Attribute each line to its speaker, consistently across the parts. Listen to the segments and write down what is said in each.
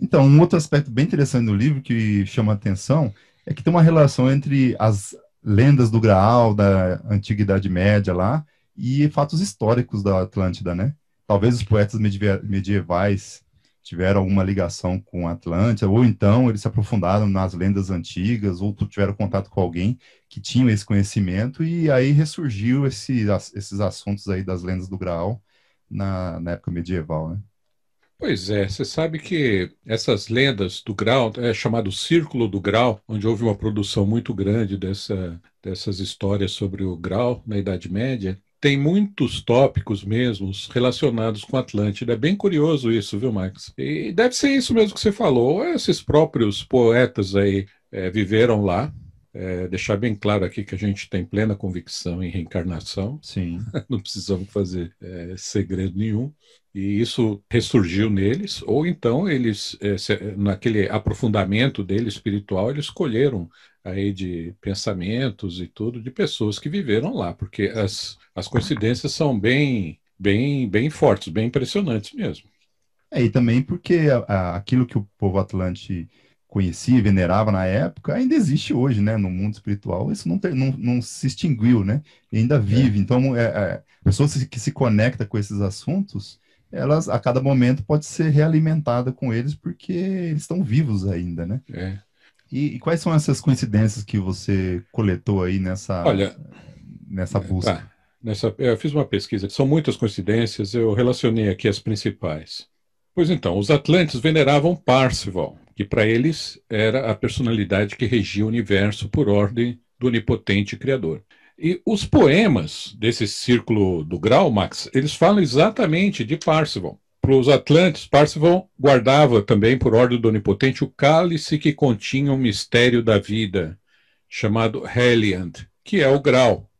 Speaker 1: Então, um outro aspecto bem interessante do livro que chama atenção é que tem uma relação entre as lendas do Graal, da Antiguidade Média lá, e fatos históricos da Atlântida, né? Talvez os poetas medievais tiveram alguma ligação com a Atlântida, ou então eles se aprofundaram nas lendas antigas, ou tiveram contato com alguém que tinha esse conhecimento, e aí ressurgiu esse, esses assuntos aí das lendas do Graal na, na época medieval, né?
Speaker 2: Pois é, você sabe que essas lendas do grau, é chamado Círculo do Grau, onde houve uma produção muito grande dessa, dessas histórias sobre o grau na Idade Média, tem muitos tópicos mesmo relacionados com Atlântida. É bem curioso isso, viu, Max? E deve ser isso mesmo que você falou. Esses próprios poetas aí é, viveram lá. É, deixar bem claro aqui que a gente tem plena convicção em reencarnação. Sim. Não precisamos fazer é, segredo nenhum e isso ressurgiu neles, ou então eles, eh, naquele aprofundamento dele espiritual, eles colheram aí de pensamentos e tudo de pessoas que viveram lá, porque as, as coincidências são bem, bem, bem fortes, bem impressionantes mesmo.
Speaker 1: É, e também porque a, a, aquilo que o povo atlante conhecia e venerava na época ainda existe hoje, né? No mundo espiritual, isso não, ter, não, não se extinguiu, né? E ainda é. vive. É. Então, é, é, pessoas que se conecta com esses assuntos elas a cada momento pode ser realimentada com eles porque eles estão vivos ainda, né? É. E, e, quais são essas coincidências que você coletou aí nessa Olha, nessa é, busca? Tá.
Speaker 2: Nessa, eu fiz uma pesquisa, são muitas coincidências, eu relacionei aqui as principais. Pois então, os Atlantes veneravam Parsifal, que para eles era a personalidade que regia o universo por ordem do onipotente Criador. E os poemas desse círculo do grau, Max, eles falam exatamente de Parsifal. Para os Atlantes, Parsifal guardava também, por ordem do Onipotente, o cálice que continha o um mistério da vida, chamado Heliand, que é o grau.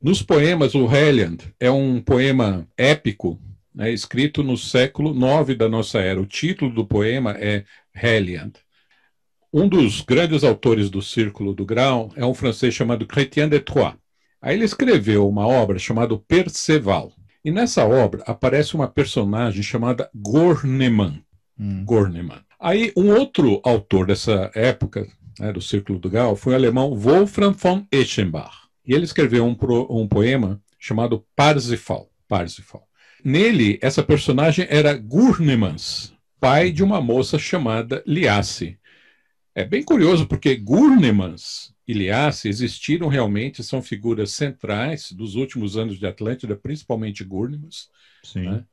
Speaker 2: Nos poemas, o Heliand é um poema épico, né, escrito no século IX da nossa era. O título do poema é Heliand. Um dos grandes autores do Círculo do Grau é um francês chamado Chrétien de Troyes. Aí ele escreveu uma obra chamada Perceval. E nessa obra aparece uma personagem chamada Gorneman. Hum. Gorneman. Aí um outro autor dessa época, né, do Círculo do Gal, foi o alemão Wolfram von Eschenbach. E ele escreveu um, pro, um poema chamado Parsifal. Parsifal. Nele, essa personagem era Gurnemans, pai de uma moça chamada Liasse. É bem curioso porque Gurnemans Iliasse existiram realmente, são figuras centrais dos últimos anos de Atlântida, principalmente Gurnimus, né?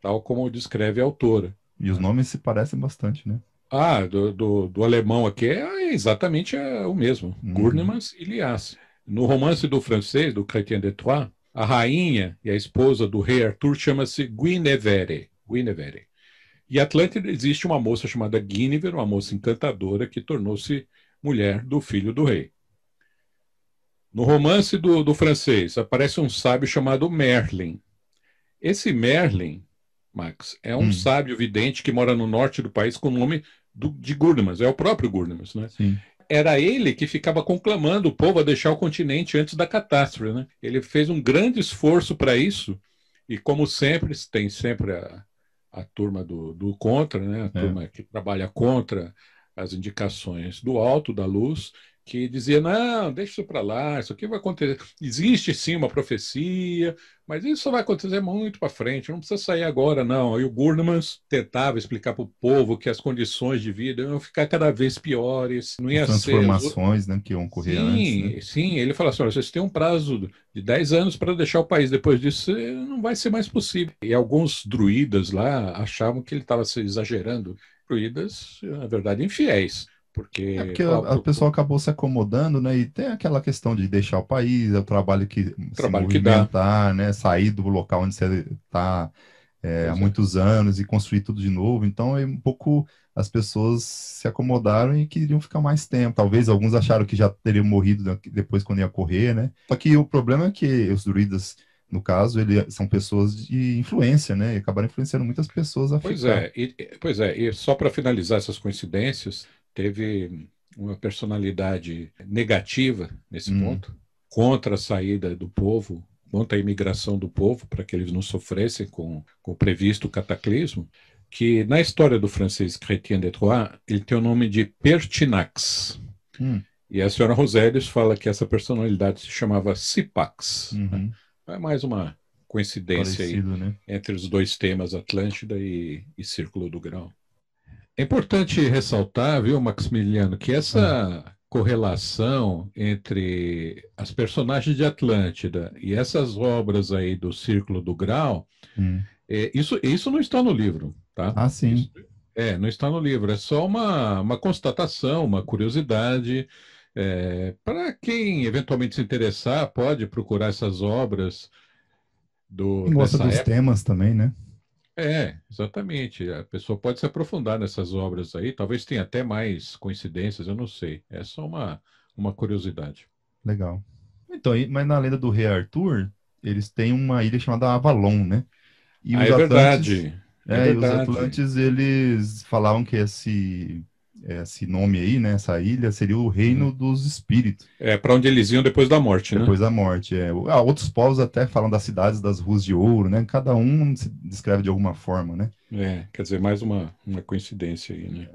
Speaker 2: tal como descreve a autora.
Speaker 1: E os né. nomes se parecem bastante,
Speaker 2: né? Ah, do, do, do alemão aqui é exatamente é o mesmo, uhum. Gurnimus e Iliasse. No romance do francês, do Chrétien de Troyes, a rainha e a esposa do rei Arthur chama-se Guinevere. Guinevere. E Atlântida existe uma moça chamada Guinevere, uma moça encantadora que tornou-se mulher do filho do rei. No romance do, do francês aparece um sábio chamado Merlin. Esse Merlin, Max, é um hum. sábio vidente que mora no norte do país com o nome do, de Gurnemas, é o próprio Gurnemas, né? Sim era ele que ficava conclamando o povo a deixar o continente antes da catástrofe. Né? Ele fez um grande esforço para isso, e como sempre, tem sempre a, a turma do, do, contra, né? a é. turma que trabalha contra as indicações do alto, da luz, que dizia: não, deixa isso para lá, isso aqui vai acontecer. Existe sim uma profecia, mas isso vai acontecer muito para frente, não precisa sair agora, não. E o Gurnemans tentava explicar para o povo que as condições de vida iam ficar cada vez piores, não ia Transformações,
Speaker 1: ser... né, que iam ocorrer sim,
Speaker 2: antes. Né? Sim, ele fala assim, olha, vocês têm um prazo de 10 anos para deixar o país, depois disso eh, não vai ser mais possível. E alguns druidas lá achavam que ele estava se exagerando, druidas, na verdade, infiéis porque, é porque a,
Speaker 1: a pessoa acabou se acomodando, né? E tem aquela questão de deixar o país, é o trabalho que trabalho se movimentar, que né? Sair do local onde você está é, há muitos anos e construir tudo de novo. Então, é um pouco as pessoas se acomodaram e queriam ficar mais tempo. Talvez alguns acharam que já teriam morrido né, depois quando ia correr, né? Só que o problema é que os druidas, no caso, eles são pessoas de influência, né? E acabaram influenciando muitas pessoas a pois ficar. É,
Speaker 2: e, pois é, e só para finalizar essas coincidências, teve uma personalidade negativa nesse hum. ponto, contra a saída do povo, contra a imigração do povo, para que eles não sofressem com, com o previsto cataclismo, que na história do francês Chrétien de Troyes, ele tem o nome de Pertinax. Hum. E a senhora Rosélios fala que essa personalidade se chamava Cipax. Uhum. Né? É mais uma coincidência Parecido, aí, né? entre os dois temas, Atlântida e, e Círculo do Grão é importante ressaltar, viu, Maximiliano, que essa ah. correlação entre as personagens de Atlântida e essas obras aí do Círculo do Grau, hum. é, isso, isso não está no livro, tá? Ah, sim. Isso, é, não está no livro, é só uma, uma constatação, uma curiosidade. É, para quem eventualmente se interessar, pode procurar essas obras do. Quem gosta dos época.
Speaker 1: temas também, né?
Speaker 2: É, exatamente. A pessoa pode se aprofundar nessas obras aí, talvez tenha até mais coincidências, eu não sei. É só uma, uma curiosidade.
Speaker 1: Legal. Então, mas na lenda do Rei Arthur, eles têm uma ilha chamada Avalon, né? E ah, é Atlantes, verdade. É, é verdade. os Atlantes, eles falavam que esse esse nome aí, né, essa ilha, seria o reino uhum. dos espíritos. É, para onde eles iam depois da morte, né? Depois né? da morte, é. Ah, outros povos até falam das cidades das ruas de ouro, né? Cada um se descreve de alguma forma, né? É, quer dizer, mais uma, uma coincidência aí, né? É.